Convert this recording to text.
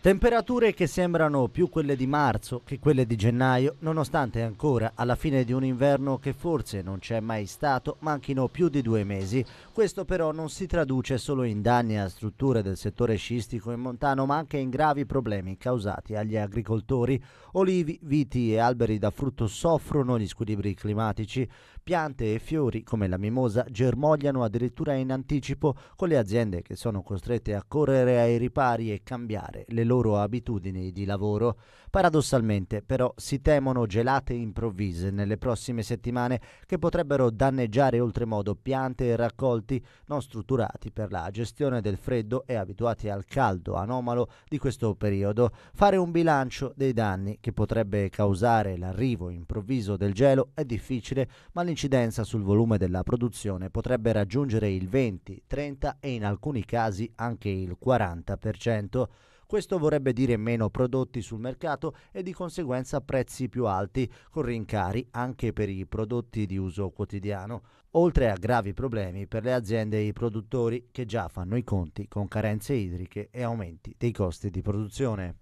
Temperature che sembrano più quelle di marzo che quelle di gennaio, nonostante ancora alla fine di un inverno che forse non c'è mai stato manchino più di due mesi. Questo però non si traduce solo in danni a strutture del settore sciistico e montano, ma anche in gravi problemi causati agli agricoltori. Olivi, viti e alberi da frutto soffrono gli squilibri climatici. Piante e fiori, come la mimosa, germogliano addirittura in anticipo con le aziende che sono costrette a correre ai ripari e cambiare le loro abitudini di lavoro. Paradossalmente però si temono gelate improvvise nelle prossime settimane che potrebbero danneggiare oltremodo piante e raccolti non strutturati per la gestione del freddo e abituati al caldo anomalo di questo periodo. Fare un bilancio dei danni che potrebbe causare l'arrivo improvviso del gelo è difficile, ma l'incidenza sul volume della produzione potrebbe raggiungere il 20, 30 e in alcuni casi anche il 40%. Questo vorrebbe dire meno prodotti sul mercato e di conseguenza prezzi più alti, con rincari anche per i prodotti di uso quotidiano, oltre a gravi problemi per le aziende e i produttori che già fanno i conti con carenze idriche e aumenti dei costi di produzione.